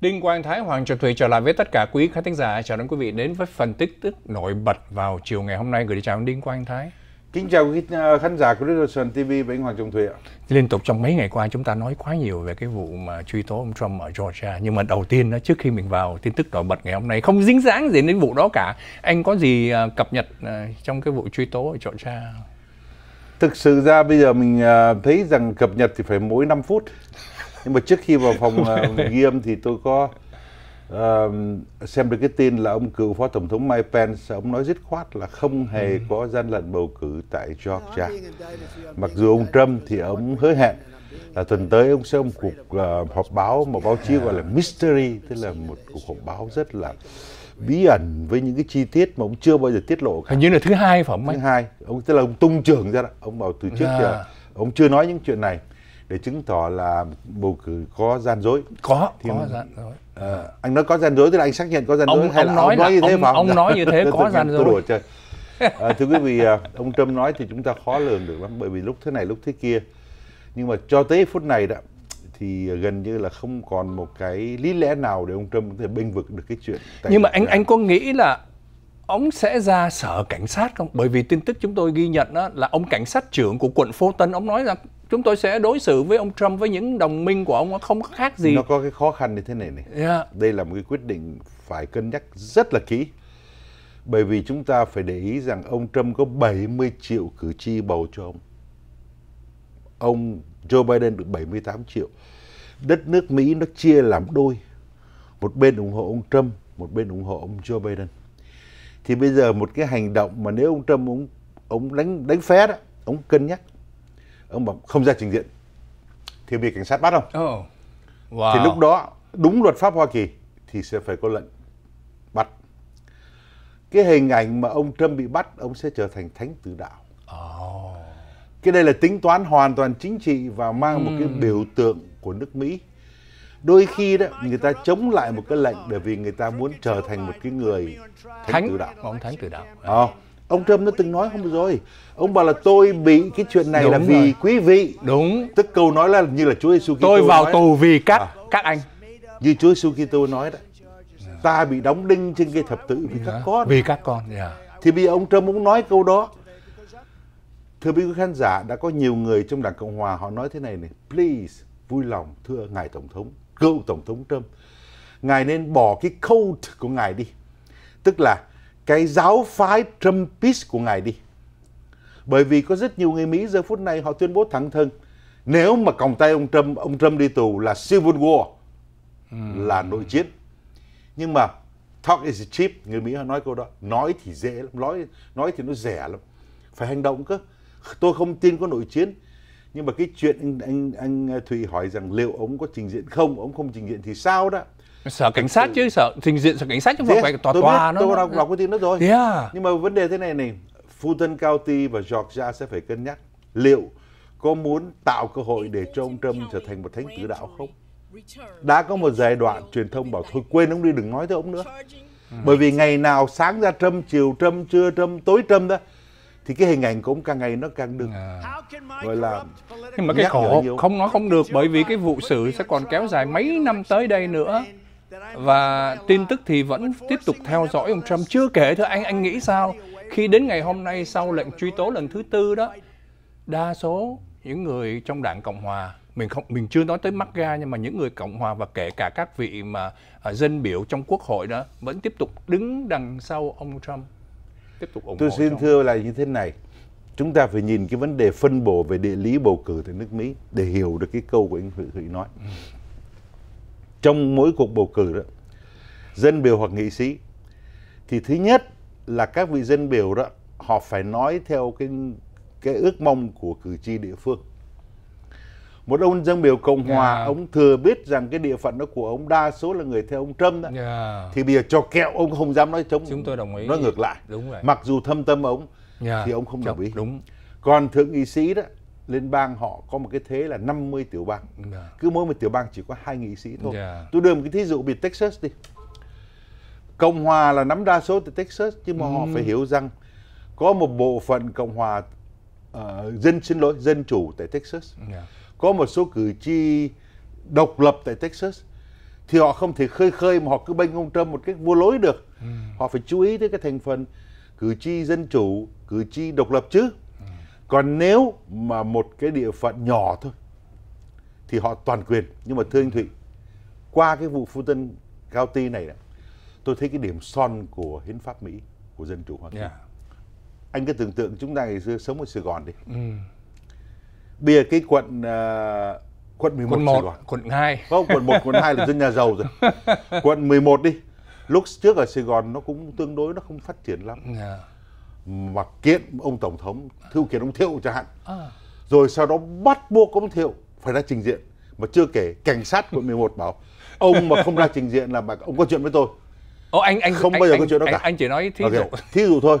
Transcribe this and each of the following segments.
Đinh Quang Thái Hoàng Trần Thủy trở lại với tất cả quý khán thính giả. Chào đón quý vị đến với phần tích tức nổi bật vào chiều ngày hôm nay gửi đến chào Đinh Quang Thái. Kính chào quý à, khán giả của Revolution TV và anh Hoàng Trọng Thủy ạ. Liên tục trong mấy ngày qua chúng ta nói quá nhiều về cái vụ mà truy tố ông Trump ở Georgia. Nhưng mà đầu tiên đó, trước khi mình vào tin tức nổi bật ngày hôm nay không dính dáng gì đến vụ đó cả. Anh có gì à, cập nhật à, trong cái vụ truy tố ở Georgia? Thực sự ra bây giờ mình thấy rằng cập nhật thì phải mỗi 5 phút nhưng mà trước khi vào phòng uh, ghi âm thì tôi có uh, xem được cái tin là ông cựu phó tổng thống Mike Pence ông nói dứt khoát là không hề ừ. có gian lận bầu cử tại Georgia mặc dù ông Trump thì ông hứa hẹn là tuần tới ông sẽ một cuộc uh, họp báo một báo chí gọi là mystery tức là một cuộc họp báo rất là bí ẩn với những cái chi tiết mà ông chưa bao giờ tiết lộ cả. hình như là thứ hai phẩm thứ hai ông tức là ông tung trưởng ra đó ông bảo từ trước à. giờ ông chưa nói những chuyện này để chứng tỏ là bầu cử có gian dối có thì có gian dối à, anh nói có gian dối tức là anh xác nhận có gian ông, dối hay ông là nói ông nói như thế ông, phải ông nói như thế có gian dối tôi đùa chơi à, thưa quý vị ờ, ông trump nói thì chúng ta khó lường được lắm bởi vì lúc thế này lúc thế kia nhưng mà cho tới phút này đó thì gần như là không còn một cái lý lẽ nào để ông Trump có thể bênh vực được cái chuyện. Nhưng mà anh anh có nghĩ là ông sẽ ra sở cảnh sát không? Bởi vì tin tức chúng tôi ghi nhận đó là ông cảnh sát trưởng của quận Tân ông nói rằng chúng tôi sẽ đối xử với ông Trump với những đồng minh của ông không khác gì nó có cái khó khăn như thế này này yeah. Dạ. đây là một cái quyết định phải cân nhắc rất là kỹ bởi vì chúng ta phải để ý rằng ông Trump có 70 triệu cử tri bầu cho ông ông Joe Biden được 78 triệu đất nước Mỹ nó chia làm đôi một bên ủng hộ ông Trump một bên ủng hộ ông Joe Biden thì bây giờ một cái hành động mà nếu ông Trump ông ông đánh đánh phé đó ông cân nhắc ông bảo không ra trình diện thì bị cảnh sát bắt không oh. wow. thì lúc đó đúng luật pháp hoa kỳ thì sẽ phải có lệnh bắt cái hình ảnh mà ông trump bị bắt ông sẽ trở thành thánh tử đạo oh. cái đây là tính toán hoàn toàn chính trị và mang mm. một cái ừ. biểu tượng của nước mỹ đôi khi đó người ta chống lại một cái lệnh bởi vì người ta muốn trở thành một cái người thánh, thánh. tử đạo ông thánh tử đạo à. Oh ông Trump đã từng nói hôm rồi ông bảo là tôi bị cái chuyện này đúng là vì quý vị đúng tức câu nói là như là Chúa Giêsu Kitô tôi vào nói. tù vì các à. các anh như Chúa Giêsu Kitô nói đó ta bị đóng đinh trên cây thập tự vì các dạ. con vì các con yeah. Dạ. thì bây giờ ông Trump muốn nói câu đó thưa quý khán giả đã có nhiều người trong đảng cộng hòa họ nói thế này này please vui lòng thưa ngài tổng thống cựu tổng thống Trump ngài nên bỏ cái code của ngài đi tức là cái giáo phái Trumpist của ngài đi. Bởi vì có rất nhiều người Mỹ giờ phút này họ tuyên bố thẳng thừng nếu mà còng tay ông Trump, ông Trump đi tù là civil war, là ừ. nội chiến. Nhưng mà talk is cheap, người Mỹ họ nói câu đó, nói thì dễ lắm, nói nói thì nó rẻ lắm. Phải hành động cơ. Tôi không tin có nội chiến. Nhưng mà cái chuyện anh anh, anh Thùy hỏi rằng liệu ông có trình diện không, ông không trình diện thì sao đó sở cảnh sát chứ sở trình diện sở cảnh sát chứ không phải tòa tòa biết, nó tôi đọc, đọc cái tin đó rồi yeah. nhưng mà vấn đề thế này này Fulton County và Georgia sẽ phải cân nhắc liệu có muốn tạo cơ hội để cho ông Trump trở thành một thánh tử đạo không đã có một giai đoạn truyền thông bảo thôi quên ông đi đừng nói tới ông nữa ừ. bởi vì ngày nào sáng ra trâm chiều trâm trưa trâm tối trâm đó thì cái hình ảnh của ông càng ngày nó càng được à. gọi là nhưng mà cái khổ không nói không được bởi vì cái vụ xử sẽ còn kéo dài mấy năm tới đây nữa và tin tức thì vẫn tiếp tục theo dõi ông Trump chưa kể thôi anh anh nghĩ sao khi đến ngày hôm nay sau lệnh truy tố lần thứ tư đó đa số những người trong đảng cộng hòa mình không mình chưa nói tới MAGA nhưng mà những người cộng hòa và kể cả các vị mà uh, dân biểu trong quốc hội đó vẫn tiếp tục đứng đằng sau ông Trump tiếp tục ủng tôi hộ xin Trump. thưa là như thế này chúng ta phải nhìn cái vấn đề phân bổ về địa lý bầu cử tại nước Mỹ để hiểu được cái câu của anh Hữu nói ừ trong mỗi cuộc bầu cử đó dân biểu hoặc nghị sĩ thì thứ nhất là các vị dân biểu đó họ phải nói theo cái cái ước mong của cử tri địa phương một ông dân biểu cộng hòa yeah. Dạ. ông thừa biết rằng cái địa phận đó của ông đa số là người theo ông trump đó yeah. Dạ. thì bây giờ cho kẹo ông không dám nói chống chúng tôi đồng ý nói ngược lại đúng rồi. mặc dù thâm tâm ông yeah. Dạ. thì ông không đồng ý đúng còn thượng nghị sĩ đó liên bang họ có một cái thế là 50 tiểu bang. Yeah. Dạ. Cứ mỗi một tiểu bang chỉ có hai nghị sĩ thôi. Yeah. Dạ. Tôi đưa một cái thí dụ bị Texas đi. Cộng hòa là nắm đa số tại Texas nhưng mà ừ. họ phải ừ. hiểu rằng có một bộ phận Cộng hòa uh, dân xin lỗi dân chủ tại Texas. Yeah. Dạ. Có một số cử tri độc lập tại Texas thì họ không thể khơi khơi mà họ cứ bênh ông Trump một cách vô lối được. Ừ. Họ phải chú ý tới cái thành phần cử tri dân chủ, cử tri độc lập chứ còn nếu mà một cái địa phận nhỏ thôi thì họ toàn quyền nhưng mà thưa anh thụy qua cái vụ tân cao County này tôi thấy cái điểm son của hiến pháp Mỹ của dân chủ Hoa Kỳ yeah. Dạ. anh cứ tưởng tượng chúng ta ngày xưa sống ở Sài Gòn đi ừ. bây giờ cái quận uh, quận 11 quận 1, Sài Gòn quận 2 không quận 1 quận 2 là dân nhà giàu rồi quận 11 đi lúc trước ở Sài Gòn nó cũng tương đối nó không phát triển lắm yeah dạ mà kiện ông tổng thống thư kiện ông thiệu chẳng hạn à. rồi sau đó bắt buộc ông thiệu phải ra trình diện mà chưa kể cảnh sát quận 11 bảo ông mà không ra trình diện là bà, ông có chuyện với tôi Ô, anh anh không anh, bao giờ anh, có chuyện đó cả anh chỉ nói thí okay. dụ thí dụ thôi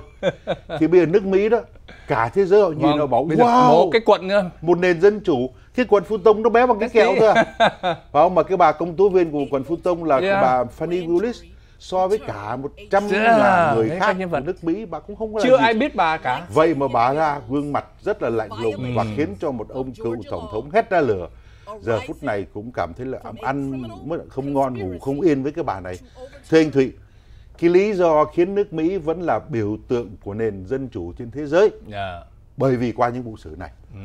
thì bây giờ nước mỹ đó cả thế giới họ nhìn vâng, nó bảo wow một cái quận nữa một nền dân chủ cái quận phú tông nó bé bằng cái, cái kẹo thôi à? phải không mà cái bà công tố viên của quận phú tông là yeah. Dạ. bà fanny willis so với cả 100 yeah, dạ. người khác nhân vật. nước Mỹ bà cũng không có chưa ai biết bà cả vậy mà bà ra gương mặt rất là lạnh lùng ừ. và khiến cho một ông cựu tổng thống hét ra lửa giờ phút này cũng cảm thấy là ăn không ngon ngủ không yên với cái bà này thưa anh Thụy cái lý do khiến nước Mỹ vẫn là biểu tượng của nền dân chủ trên thế giới yeah. Dạ. bởi vì qua những vụ xử này ừ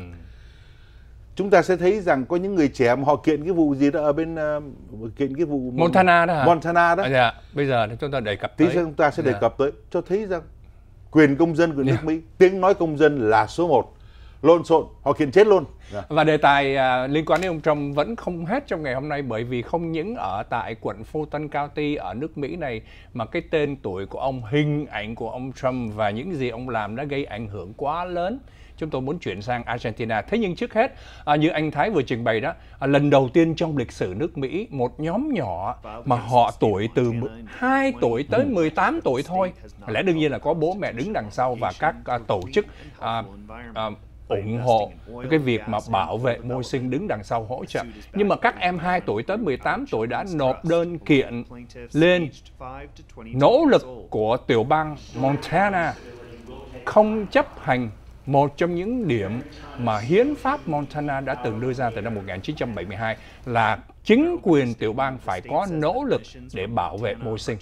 chúng ta sẽ thấy rằng có những người trẻ mà họ kiện cái vụ gì đó ở bên uh, kiện cái vụ Montana đó hả? Montana đó. À, dạ. Bây giờ chúng ta đề cập tí tới. chúng ta sẽ dạ. đề cập tới cho thấy rằng quyền công dân của nước dạ. Mỹ, tiếng nói công dân là số 1 lộn xộn họ kiện chết luôn yeah. Dạ. và đề tài à, liên quan đến ông Trump vẫn không hết trong ngày hôm nay bởi vì không những ở tại quận Fulton County ở nước Mỹ này mà cái tên tuổi của ông hình ảnh của ông Trump và những gì ông làm đã gây ảnh hưởng quá lớn chúng tôi muốn chuyển sang Argentina. Thế nhưng trước hết à, như anh Thái vừa trình bày đó, à, lần đầu tiên trong lịch sử nước Mỹ một nhóm nhỏ mà họ tuổi từ 2 tuổi tới 18 tuổi thôi, lẽ đương nhiên là có bố mẹ đứng đằng sau và các à, tổ chức à, à, ủng hộ cái việc mà bảo vệ môi sinh đứng đằng sau hỗ trợ. Nhưng mà các em 2 tuổi tới 18 tuổi đã nộp đơn kiện lên nỗ lực của tiểu bang Montana không chấp hành một trong những điểm mà hiến pháp Montana đã từng đưa ra từ năm 1972 là chính quyền tiểu bang phải có nỗ lực để bảo vệ môi sinh.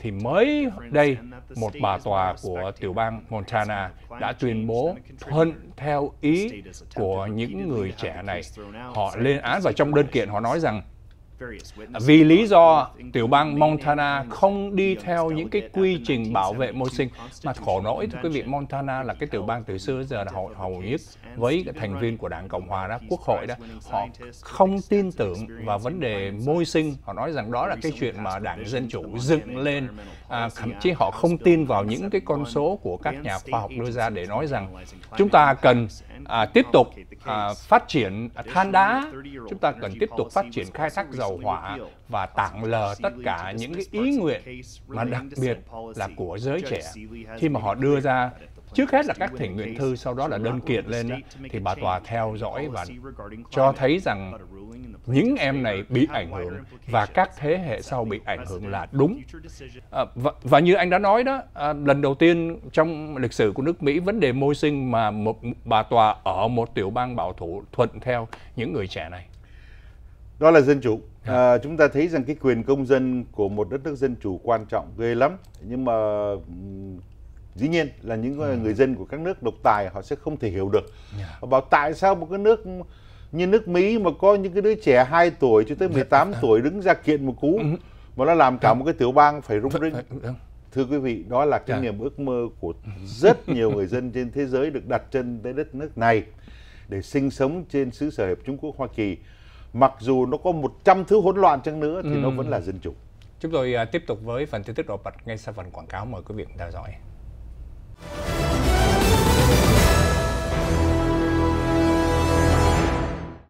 Thì mới đây, một bà tòa của tiểu bang Montana đã tuyên bố thuận theo ý của những người trẻ này. Họ lên án và trong đơn kiện họ nói rằng vì lý do tiểu bang Montana không đi theo những cái quy trình bảo vệ môi sinh mà khổ nỗi thưa quý vị Montana là cái tiểu bang từ xưa giờ là hầu, hầu nhất với thành viên của Đảng Cộng hòa đó, Quốc hội đó, họ không tin tưởng vào vấn đề môi sinh, họ nói rằng đó là cái chuyện mà Đảng Dân chủ dựng lên, à, thậm chí họ không tin vào những cái con số của các nhà khoa học đưa ra để nói rằng chúng ta cần à, tiếp tục à, phát triển than đá, chúng ta cần tiếp tục phát triển khai thác dầu dầu hỏa và tặng lờ tất cả những cái ý nguyện mà đặc biệt là của giới trẻ khi mà họ đưa ra trước hết là các thỉnh nguyện thư sau đó là đơn kiện lên thì bà tòa theo dõi và cho thấy rằng những em này bị ảnh hưởng và các thế hệ sau bị ảnh hưởng là đúng à, và, và như anh đã nói đó à, lần đầu tiên trong lịch sử của nước Mỹ vấn đề môi sinh mà một bà tòa ở một tiểu bang bảo thủ thuận theo những người trẻ này đó là dân chủ À, chúng ta thấy rằng cái quyền công dân của một đất nước dân chủ quan trọng ghê lắm nhưng mà dĩ nhiên là những ừ. người dân của các nước độc tài họ sẽ không thể hiểu được yeah. Dạ. bảo tại sao một cái nước như nước Mỹ mà có những cái đứa trẻ 2 tuổi cho tới 18 dạ. tuổi đứng ra kiện một cú ừ. mà nó làm cả một cái tiểu bang phải rung rinh thưa quý vị đó là cái niềm ước mơ của rất nhiều người dân trên thế giới được đặt chân tới đất nước này để sinh sống trên xứ sở hiệp Trung Quốc Hoa Kỳ mặc dù nó có 100 thứ hỗn loạn chăng nữa thì ừ. nó vẫn là dân chủ. Chúng tôi à, tiếp tục với phần tin tức đột bật ngay sau phần quảng cáo mời quý vị theo dõi.